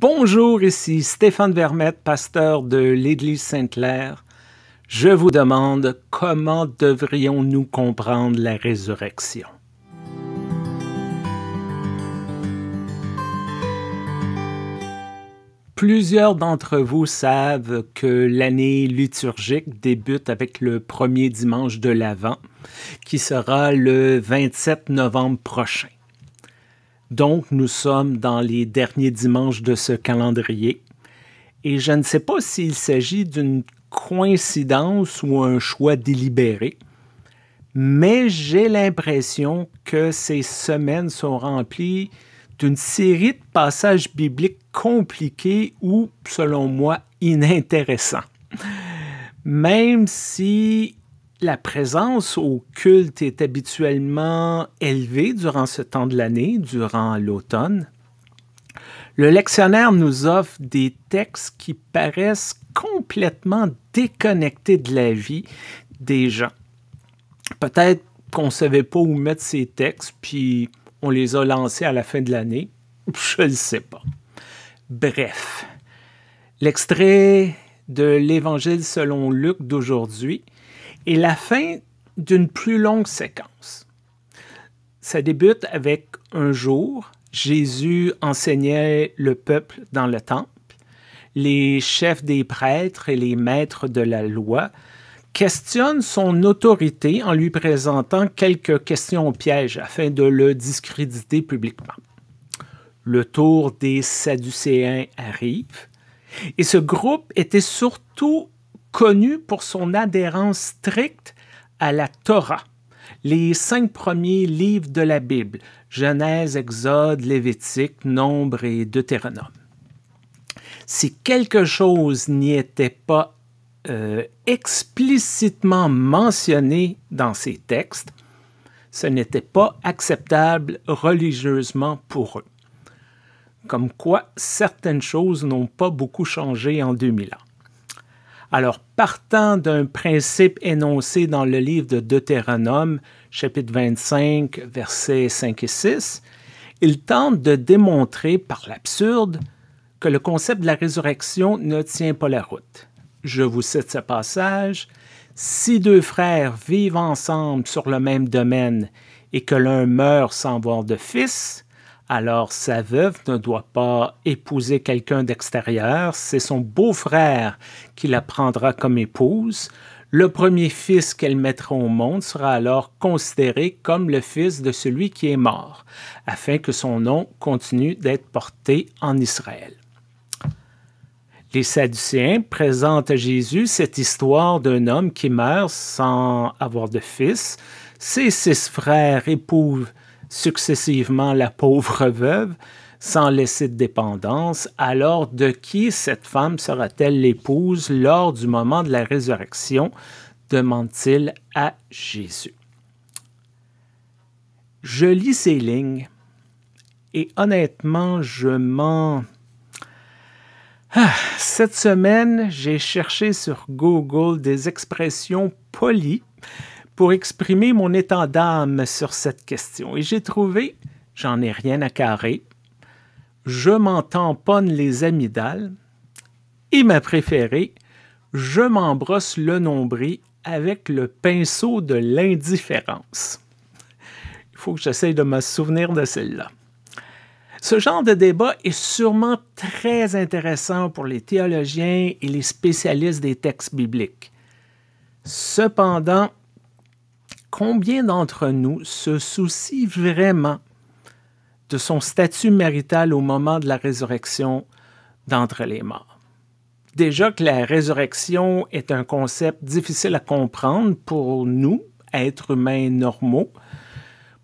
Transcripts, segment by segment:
Bonjour, ici Stéphane Vermette, pasteur de l'Église Sainte-Claire. Je vous demande comment devrions-nous comprendre la résurrection? Plusieurs d'entre vous savent que l'année liturgique débute avec le premier dimanche de l'Avent, qui sera le 27 novembre prochain. Donc, nous sommes dans les derniers dimanches de ce calendrier. Et je ne sais pas s'il s'agit d'une coïncidence ou un choix délibéré, mais j'ai l'impression que ces semaines sont remplies d'une série de passages bibliques compliqués ou, selon moi, inintéressants. Même si la présence au culte est habituellement élevée durant ce temps de l'année, durant l'automne. Le lectionnaire nous offre des textes qui paraissent complètement déconnectés de la vie des gens. Peut-être qu'on ne savait pas où mettre ces textes, puis on les a lancés à la fin de l'année. Je ne sais pas. Bref, l'extrait de l'Évangile selon Luc d'aujourd'hui et la fin d'une plus longue séquence. Ça débute avec un jour, Jésus enseignait le peuple dans le temple. Les chefs des prêtres et les maîtres de la loi questionnent son autorité en lui présentant quelques questions au piège afin de le discréditer publiquement. Le tour des Sadducéens arrive et ce groupe était surtout connu pour son adhérence stricte à la Torah, les cinq premiers livres de la Bible, Genèse, Exode, Lévitique, Nombre et Deutéronome. Si quelque chose n'y était pas euh, explicitement mentionné dans ces textes, ce n'était pas acceptable religieusement pour eux. Comme quoi, certaines choses n'ont pas beaucoup changé en 2000 ans. Alors, partant d'un principe énoncé dans le livre de Deutéronome, chapitre 25, versets 5 et 6, il tente de démontrer par l'absurde que le concept de la résurrection ne tient pas la route. Je vous cite ce passage. Si deux frères vivent ensemble sur le même domaine et que l'un meurt sans voir de fils, alors sa veuve ne doit pas épouser quelqu'un d'extérieur, c'est son beau-frère qui la prendra comme épouse. Le premier fils qu'elle mettra au monde sera alors considéré comme le fils de celui qui est mort, afin que son nom continue d'être porté en Israël. Les Sadducéens présentent à Jésus cette histoire d'un homme qui meurt sans avoir de fils. Ses six frères épouvent successivement la pauvre veuve sans laisser de dépendance, alors de qui cette femme sera-t-elle l'épouse lors du moment de la résurrection demande-t-il à Jésus. Je lis ces lignes et honnêtement, je mens. Ah, cette semaine, j'ai cherché sur Google des expressions polies pour exprimer mon état d'âme sur cette question. Et j'ai trouvé, j'en ai rien à carrer, je m'en tamponne les amygdales et ma préférée, je m'embrosse le nombril avec le pinceau de l'indifférence. Il faut que j'essaye de me souvenir de celle-là. Ce genre de débat est sûrement très intéressant pour les théologiens et les spécialistes des textes bibliques. Cependant, combien d'entre nous se soucie vraiment de son statut marital au moment de la résurrection d'entre les morts? Déjà que la résurrection est un concept difficile à comprendre pour nous, êtres humains normaux,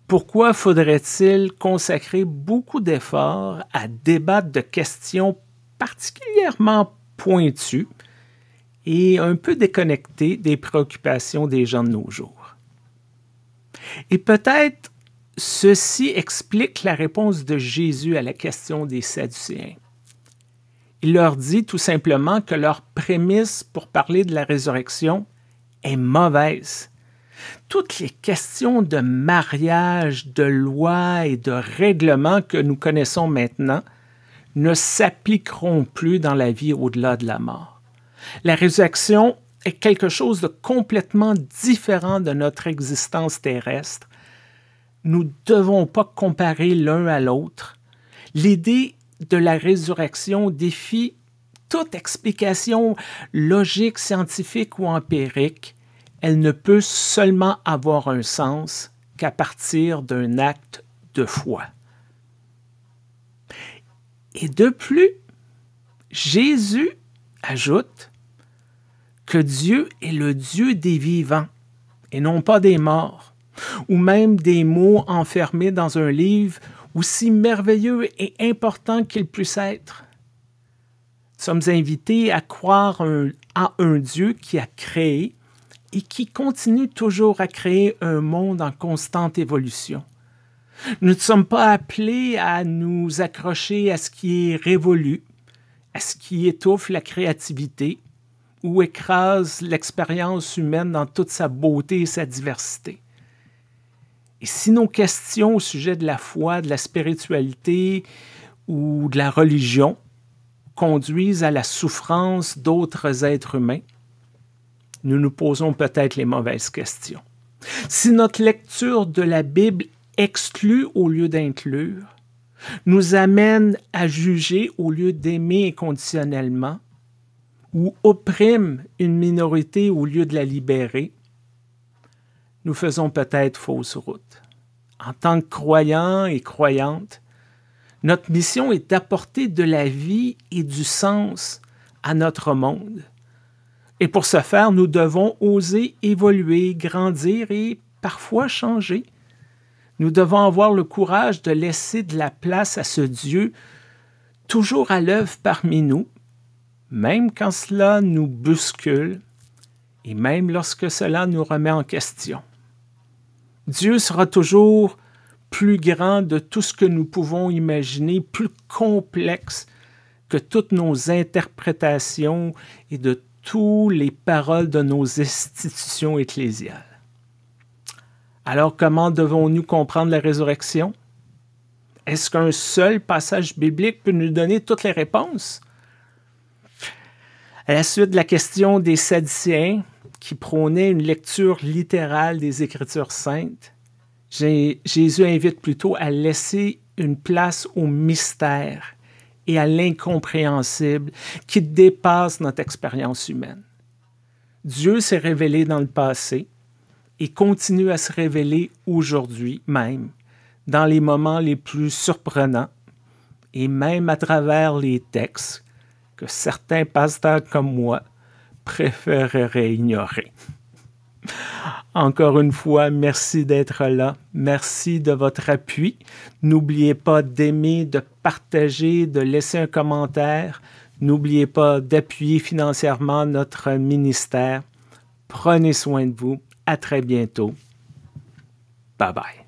pourquoi faudrait-il consacrer beaucoup d'efforts à débattre de questions particulièrement pointues et un peu déconnectées des préoccupations des gens de nos jours? Et peut-être ceci explique la réponse de Jésus à la question des Sadducéens. Il leur dit tout simplement que leur prémisse pour parler de la résurrection est mauvaise. Toutes les questions de mariage, de loi et de règlement que nous connaissons maintenant ne s'appliqueront plus dans la vie au-delà de la mort. La résurrection est quelque chose de complètement différent de notre existence terrestre. Nous ne devons pas comparer l'un à l'autre. L'idée de la résurrection défie toute explication logique, scientifique ou empirique. Elle ne peut seulement avoir un sens qu'à partir d'un acte de foi. Et de plus, Jésus ajoute que Dieu est le Dieu des vivants et non pas des morts, ou même des mots enfermés dans un livre aussi merveilleux et important qu'il puisse être. Nous sommes invités à croire à un Dieu qui a créé et qui continue toujours à créer un monde en constante évolution. Nous ne sommes pas appelés à nous accrocher à ce qui est révolu, à ce qui étouffe la créativité, ou écrase l'expérience humaine dans toute sa beauté et sa diversité. Et si nos questions au sujet de la foi, de la spiritualité ou de la religion conduisent à la souffrance d'autres êtres humains, nous nous posons peut-être les mauvaises questions. Si notre lecture de la Bible exclut au lieu d'inclure, nous amène à juger au lieu d'aimer inconditionnellement, ou opprime une minorité au lieu de la libérer, nous faisons peut-être fausse route. En tant que croyants et croyantes, notre mission est d'apporter de la vie et du sens à notre monde. Et pour ce faire, nous devons oser évoluer, grandir et parfois changer. Nous devons avoir le courage de laisser de la place à ce Dieu toujours à l'œuvre parmi nous même quand cela nous bouscule et même lorsque cela nous remet en question. Dieu sera toujours plus grand de tout ce que nous pouvons imaginer, plus complexe que toutes nos interprétations et de toutes les paroles de nos institutions ecclésiales. Alors comment devons-nous comprendre la résurrection? Est-ce qu'un seul passage biblique peut nous donner toutes les réponses? À la suite de la question des sadiciens qui prônaient une lecture littérale des Écritures saintes, Jésus invite plutôt à laisser une place au mystère et à l'incompréhensible qui dépasse notre expérience humaine. Dieu s'est révélé dans le passé et continue à se révéler aujourd'hui même, dans les moments les plus surprenants et même à travers les textes que certains pasteurs comme moi préféreraient ignorer. Encore une fois, merci d'être là. Merci de votre appui. N'oubliez pas d'aimer, de partager, de laisser un commentaire. N'oubliez pas d'appuyer financièrement notre ministère. Prenez soin de vous. À très bientôt. Bye bye.